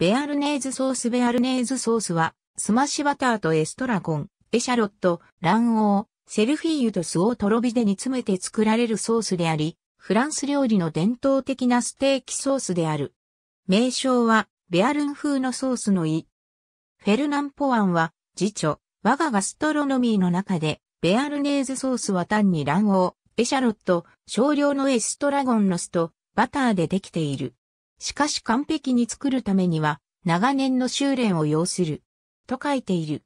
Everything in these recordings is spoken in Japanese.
ベアルネーズソースベアルネーズソースは、スマッシュバターとエストラゴン、エシャロット、卵黄、セルフィーユと酢をとろ火で煮詰めて作られるソースであり、フランス料理の伝統的なステーキソースである。名称は、ベアルン風のソースの意。フェルナン・ポワンは、次女、我がガストロノミーの中で、ベアルネーズソースは単に卵黄、エシャロット、少量のエストラゴンの酢と、バターでできている。しかし完璧に作るためには、長年の修練を要する。と書いている。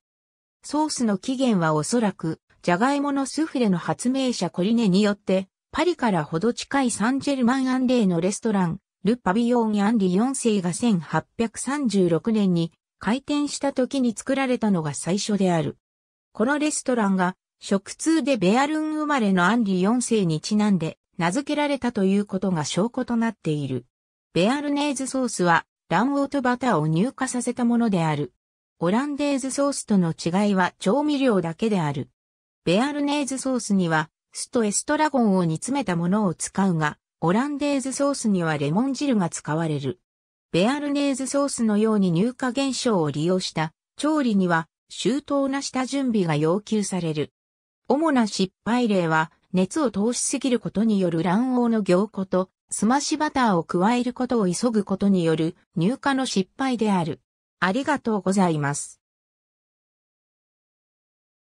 ソースの起源はおそらく、ジャガイモのスフレの発明者コリネによって、パリからほど近いサンジェルマンアンレイのレストラン、ル・パビヨーン・アンリ4世が1836年に開店した時に作られたのが最初である。このレストランが、食通でベアルン生まれのアンリ4世にちなんで名付けられたということが証拠となっている。ベアルネーズソースは卵黄とバターを乳化させたものである。オランデーズソースとの違いは調味料だけである。ベアルネーズソースには酢とエストラゴンを煮詰めたものを使うが、オランデーズソースにはレモン汁が使われる。ベアルネーズソースのように乳化現象を利用した調理には周到な下準備が要求される。主な失敗例は熱を通しすぎることによる卵黄の凝固とすましバターを加えることを急ぐことによる入荷の失敗である。ありがとうございます。